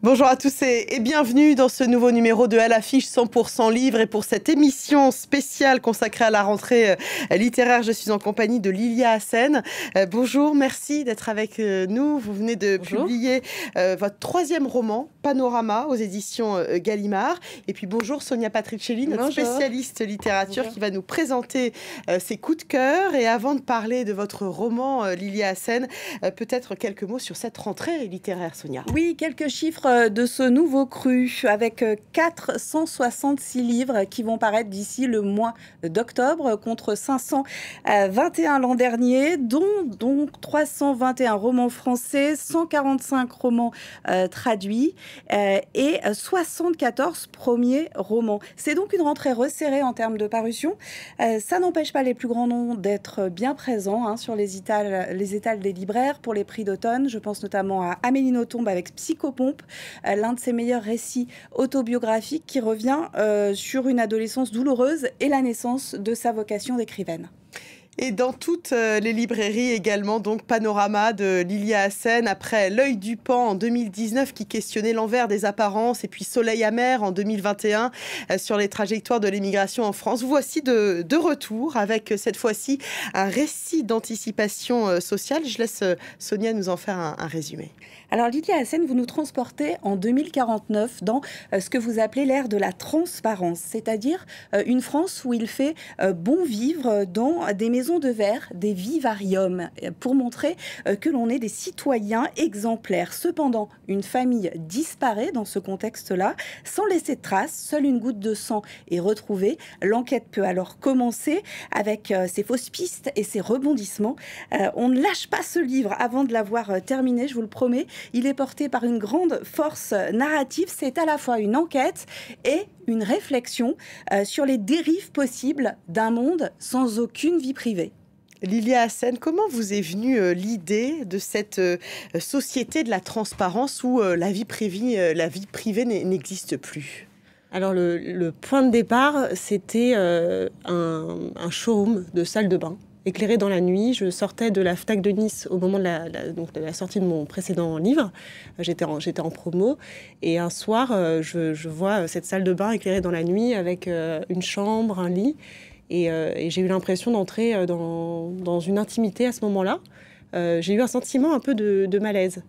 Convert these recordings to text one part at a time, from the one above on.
Bonjour à tous et, bienvenue dans ce nouveau numéro de À l'affiche 100% livre et pour cette émission spéciale consacrée à la rentrée euh, littéraire, je suis en compagnie de Lilia Hassen. Euh, bonjour, merci d'être avec euh, nous. Vous venez de publier votre troisième roman Panorama aux éditions euh, Gallimard. Et puis bonjour Sonia Patricelli, notre spécialiste littérature qui va nous présenter euh, ses coups de cœur. Et avant de parler de votre roman euh, Lilia Hassen, peut-être quelques mots sur cette rentrée littéraire, Sonia. Oui, quelques chiffres de ce nouveau cru avec 466 livres qui vont paraître d'ici le mois d'octobre contre 521 l'an dernier, dont donc 321 romans français, 145 romans traduits euh, et 74 euh, premiers romans. C'est donc une rentrée resserrée en termes de parution. Euh, ça n'empêche pas les plus grands noms d'être bien présents hein, sur les étals, des libraires pour les prix d'automne. Je pense notamment à Amélie Nothomb avec Psychopompe, l'un de ses meilleurs récits autobiographiques qui revient sur une adolescence douloureuse et la naissance de sa vocation d'écrivaine. Et dans toutes euh, les librairies également, donc Panorama de Lilia Hassen, après L'œil du pan en 2019 qui questionnait l'envers des apparences, et puis Soleil amer en 2021 euh, sur les trajectoires de l'émigration en France. Voici de, retour avec euh, cette fois-ci un récit d'anticipation sociale. Je laisse Sonia nous en faire un résumé. Alors Lydia Hassen, vous nous transportez en 2049 dans euh, ce que vous appelez l'ère de la transparence, c'est-à-dire euh, une France où il fait euh, bon vivre dans des maisons de verre, des vivariums, pour montrer que l'on est des citoyens exemplaires. Cependant, une famille disparaît dans ce contexte-là, sans laisser de traces, seule une goutte de sang est retrouvée. L'enquête peut alors commencer avec ses fausses pistes et ses rebondissements. On ne lâche pas ce livre avant de l'avoir terminé, je vous le promets. Il est porté par une grande force narrative. C'est à la fois une enquête et une réflexion euh, sur les dérives possibles d'un monde sans aucune vie privée. Lilia Hassen, comment vous est venue euh, l'idée de cette euh, société de la transparence où la vie privée, n'existe plus alors le, point de départ, c'était un, un, showroom de salle de bain éclairée dans la nuit. Je sortais de la FTAC de Nice au moment de la, sortie de mon précédent livre. Euh, j'étais en, promo. Et un soir, euh, je, vois euh, cette salle de bain éclairée dans la nuit avec une chambre, un lit. Et, j'ai eu l'impression d'entrer dans, une intimité à ce moment-là. j'ai eu un sentiment un peu de malaise.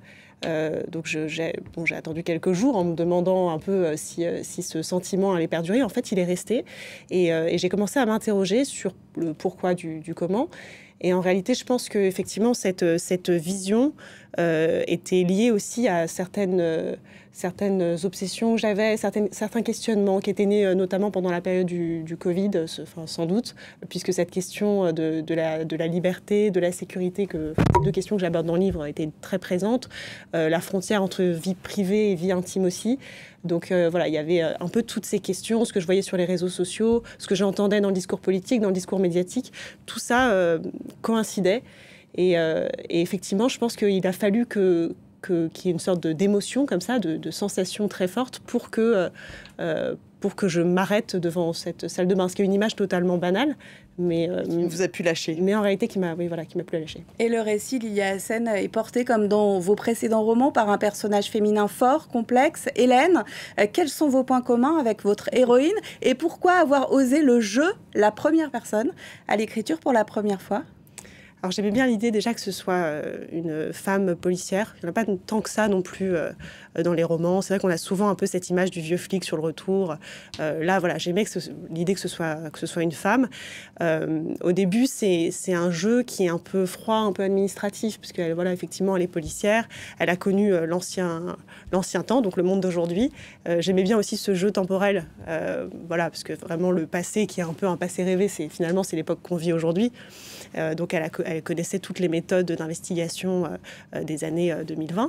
Euh, donc j'ai attendu quelques jours en me demandant un peu euh, euh, si, ce sentiment allait perdurer. En fait, il est resté. Et, j'ai commencé à m'interroger sur le pourquoi du, comment. Et en réalité, je pense qu'effectivement, cette, cette vision euh, était liée aussi à certaines, euh, certaines obsessions que j'avais, certains questionnements qui étaient nés euh, notamment pendant la période du, Covid, sans doute, puisque cette question de, la, de, la, liberté, de la sécurité, que, deux questions que j'aborde dans le livre, étaient très présentes. la frontière entre vie privée et vie intime aussi. Donc voilà, il y avait un peu toutes ces questions, ce que je voyais sur les réseaux sociaux, ce que j'entendais dans le discours politique, dans le discours médiatique, tout ça coïncidait. Euh, et, effectivement, je pense qu'il a fallu qu'il y ait une sorte d'émotion comme ça, de, sensation très forte pour que, euh, euh, pour que je m'arrête devant cette salle de bain. Ce qui est une image totalement banale, mais... vous a pu lâcher. Mais en réalité, qui m'a oui, voilà, qui lâcher. Et le récit lié à scène est porté, comme dans vos précédents romans, par un personnage féminin fort, complexe, Hélène. quels sont vos points communs avec votre héroïne Et pourquoi avoir osé le jeu, la première personne, à l'écriture pour la première fois alors j'aimais bien l'idée déjà que ce soit euh, une femme policière. Il n'y en a pas tant que ça non plus euh, dans les romans. C'est vrai qu'on a souvent un peu cette image du vieux flic sur le retour. Euh, là, voilà, j'aimais l'idée que ce soit que ce soit une femme. au début, c'est un jeu qui est un peu froid, un peu administratif, puisque voilà, effectivement, elle est policière. Elle a connu l'ancien l'ancien temps, donc le monde d'aujourd'hui. j'aimais bien aussi ce jeu temporel, voilà, parce que vraiment le passé qui est un peu un passé rêvé, c'est finalement c'est l'époque qu'on vit aujourd'hui. donc elle a elle connaissait toutes les méthodes d'investigation euh, euh, des années 2020. Euh,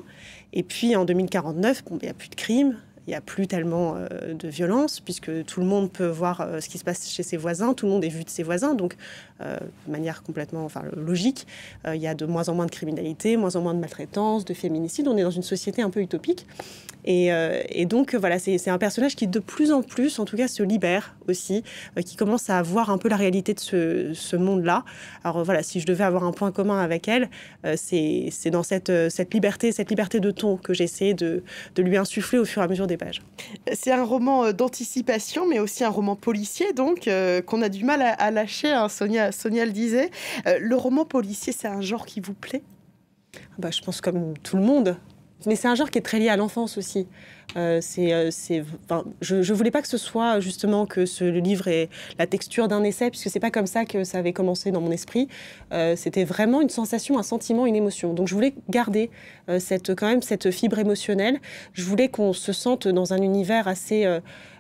Et puis en 2049, il n'y a plus de crimes, il n'y a plus tellement euh, de violence, puisque tout le monde peut voir euh, ce qui se passe chez ses voisins, tout le monde est vu de ses voisins, donc euh, de manière complètement enfin, logique, il y a de moins en moins de criminalité, moins en moins de maltraitance, de féminicide, on est dans une société un peu utopique. Et, donc voilà, c'est un personnage qui de plus en plus, en tout cas, se libère aussi, qui commence à voir un peu la réalité de ce, monde-là. Alors voilà, si je devais avoir un point commun avec elle, c'est dans cette, cette liberté, cette liberté de ton que j'essaie de, de lui insuffler au fur et à mesure c'est un roman euh, d'anticipation, mais aussi un roman policier, donc, euh, qu'on a du mal à, lâcher, hein, Sonia, Sonia le disait. Euh, le roman policier, c'est un genre qui vous plaît ah bah, Je pense comme tout le monde. Mais c'est un genre qui est très lié à l'enfance aussi. Euh, c'est, euh, je, ne voulais pas que ce soit justement que ce, le livre ait la texture d'un essai, puisque c'est pas comme ça que ça avait commencé dans mon esprit. Euh, c'était vraiment une sensation, un sentiment, une émotion. Donc je voulais garder cette, quand même cette fibre émotionnelle. Je voulais qu'on se sente dans un univers assez,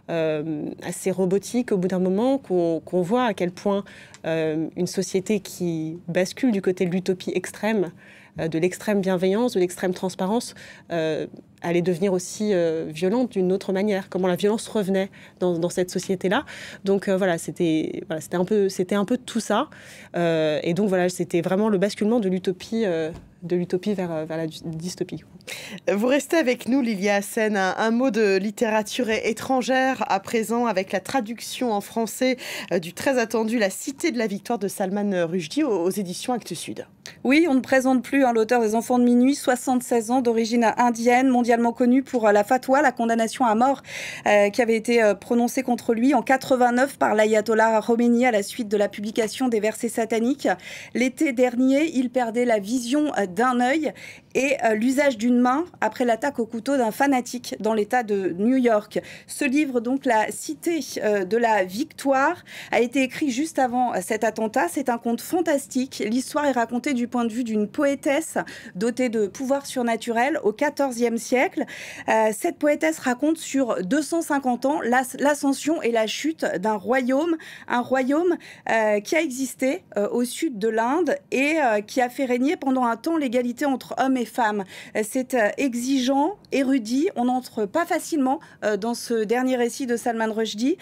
assez robotique au bout d'un moment, qu'on, voit à quel point une société qui bascule du côté de l'utopie extrême euh, de l'extrême bienveillance, de l'extrême transparence. Euh, allait devenir aussi euh, violente d'une autre manière, comment la violence revenait dans, cette société-là. Donc euh, voilà, c'était voilà, un, peu, un peu tout ça. Euh, et donc voilà, c'était vraiment le basculement de l'utopie de l'utopie vers, vers, la dystopie. Vous restez avec nous, Lilia Hassen. Un, mot de littérature étrangère à présent avec la traduction en français du très attendu La Cité de la Victoire de Salman Rushdie aux, éditions Actes Sud. Oui, on ne présente plus hein, l'auteur des Enfants de Minuit, 76 ans, d'origine indienne, mondiale connu pour euh, la fatwa, la condamnation à mort euh, qui avait été euh, prononcée contre lui en 89 par l'ayatollah Khomeini à la suite de la publication des versets sataniques. L'été dernier, il perdait la vision d'un œil et l'usage d'une main après l'attaque au couteau d'un fanatique dans l'État de New York. Ce livre, donc La Cité de la Victoire, a été écrit juste avant cet attentat. C'est un conte fantastique. L'histoire est racontée du point de vue d'une poétesse dotée de pouvoirs surnaturels au XIVe siècle. Euh, cette poétesse raconte sur 250 ans l'ascension et la chute d'un royaume, un royaume euh, qui a existé euh, au sud de l'Inde et qui a fait régner pendant un temps l'égalité entre hommes et femmes. C'est exigeant, érudit, on n'entre pas facilement dans ce dernier récit de Salman Rushdie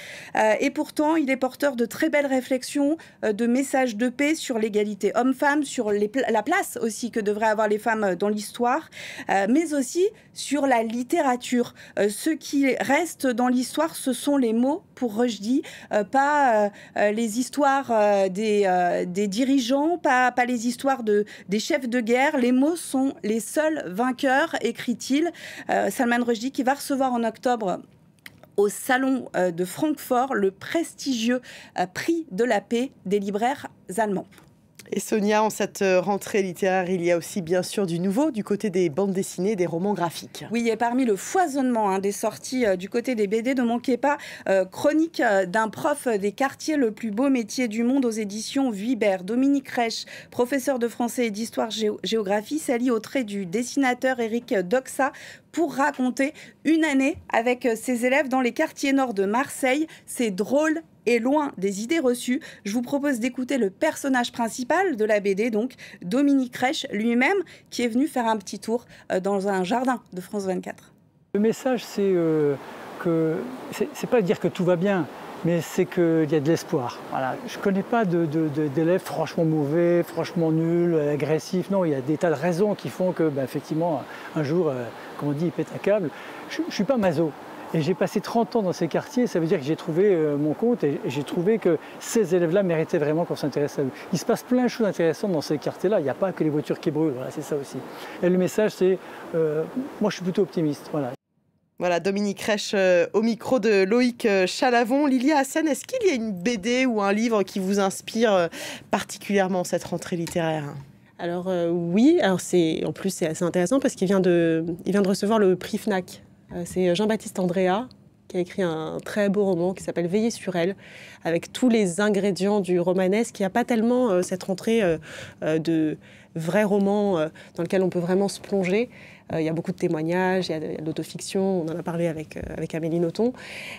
et pourtant il est porteur de très belles réflexions, de messages de paix sur l'égalité homme-femme, sur la place aussi que devraient avoir les femmes dans l'histoire, mais aussi sur sur la littérature. Euh, ce qui reste dans l'histoire, ce sont les mots pour Rushdie, euh, euh, pas les histoires des, dirigeants, pas, les histoires des chefs de guerre. Les mots sont les seuls vainqueurs, écrit-il. Salman Rushdie qui va recevoir en octobre au Salon de Francfort le prestigieux prix de la paix des libraires allemands. Et Sonia, en cette euh, rentrée littéraire, il y a aussi bien sûr du nouveau du côté des bandes dessinées, des romans graphiques. Oui, et parmi le foisonnement hein, des sorties euh, du côté des BD, ne manquez pas euh, Chronique d'un prof des quartiers, le plus beau métier du monde aux éditions Vuibert. Dominique Reich, professeur de français et d'histoire-géographie, s'allie au trait du dessinateur Eric Doxa pour raconter une année avec euh, ses élèves dans les quartiers nord de Marseille. C'est drôle et loin des idées reçues, je vous propose d'écouter le personnage principal de la BD, donc Dominique Crèche lui-même, qui est venu faire un petit tour euh, dans un jardin de France 24. Le message, c'est euh, que que c'est pas dire que tout va bien, mais c'est qu'il y a de l'espoir. Voilà. Je ne connais pas d'élèves franchement mauvais, franchement nuls, agressifs. Non, il y a des tas de raisons qui font que, bah, effectivement, un jour, euh, comme on dit, il pète un câble. Je ne suis pas Mazo. Et j'ai passé 30 ans dans ces quartiers, ça veut dire que j'ai trouvé euh, mon compte et j'ai trouvé que ces élèves-là méritaient vraiment qu'on s'intéresse à eux. Il se passe plein de choses intéressantes dans ces quartiers-là, il n'y a pas que les voitures qui brûlent, c'est ça aussi. Et le message, c'est, euh, moi je suis plutôt optimiste, voilà. Voilà, Dominique Rech euh, au micro de Loïc euh, Chalavon. Lilia Hassan, est-ce qu'il y a une BD ou un livre qui vous inspire euh, particulièrement cette rentrée littéraire Alors oui, c'est en plus c'est assez intéressant parce qu'il vient de il vient de recevoir le prix Fnac. c'est Jean-Baptiste Andrea qui a écrit un très beau roman qui s'appelle Veiller sur elle, avec tous les ingrédients du romanesque. Il n'y a pas tellement cette rentrée de vrai roman dans lequel on peut vraiment se plonger. Euh, il y a beaucoup de témoignages, il y a de, l'autofiction, on en a parlé avec, euh, avec Amélie Nothon.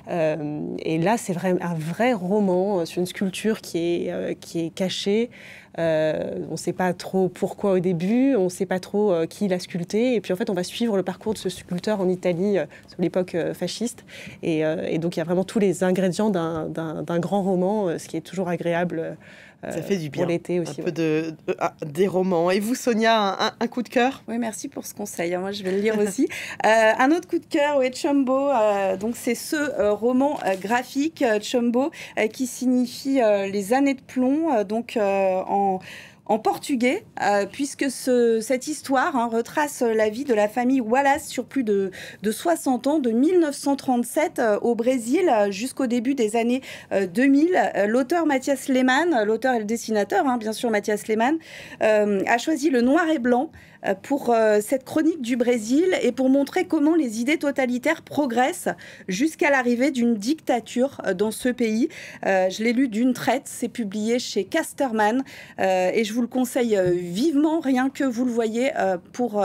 Euh, et là, c'est un vrai roman sur une sculpture qui est, qui est cachée. on ne sait pas trop pourquoi au début, on ne sait pas trop qui l'a sculpté. Et puis en fait, on va suivre le parcours de ce sculpteur en Italie, sur sous l'époque fasciste. Et, et donc, il y a vraiment tous les ingrédients d'un grand roman, ce qui est toujours agréable. Ça fait du euh, bien. l'été aussi. Un peu de, ah, des romans. Et vous, Sonia, un, coup de cœur Oui, merci pour ce conseil. Hein. Moi, je vais le lire aussi. Euh, un autre coup de cœur, oui, Chumbo. Euh, donc, c'est ce roman graphique, Chombo, qui signifie les années de plomb. donc, en en portugais, euh, puisque cette histoire hein, retrace la vie de la famille Wallace sur plus de, 60 ans, de 1937 euh, au Brésil euh, jusqu'au début des années 2000. L'auteur Mathias Lehmann, l'auteur et le dessinateur, hein, bien sûr Mathias Lehmann, a choisi le noir et blanc euh, pour euh, cette chronique du Brésil et pour montrer comment les idées totalitaires progressent jusqu'à l'arrivée d'une dictature euh, dans ce pays. Je l'ai lu d'une traite, c'est publié chez Casterman et je vous le conseille vivement, rien que vous le voyez, pour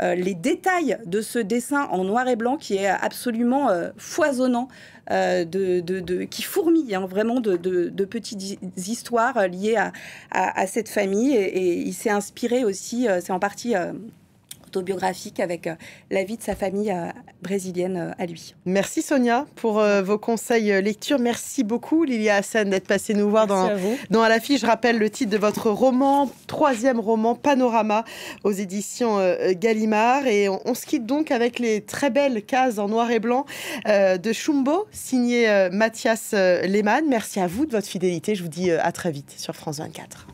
euh, les détails de ce dessin en noir et blanc qui est absolument euh, foisonnant, euh, qui fourmille hein, vraiment de, petites histoires liées à, cette famille. et il s'est inspiré aussi, c'est en partie autobiographique avec euh, la vie de sa famille euh, brésilienne euh, à lui. Merci Sonia pour vos conseils lecture. Merci beaucoup Lilia Hassan d'être passée nous voir dans, à la fiche Je rappelle le titre de votre roman, troisième roman, Panorama, aux éditions Gallimard. Et on, on se quitte donc avec les très belles cases en noir et blanc de Chumbo, signé Mathias Lehmann. Merci à vous de votre fidélité. Je vous dis à très vite sur France 24.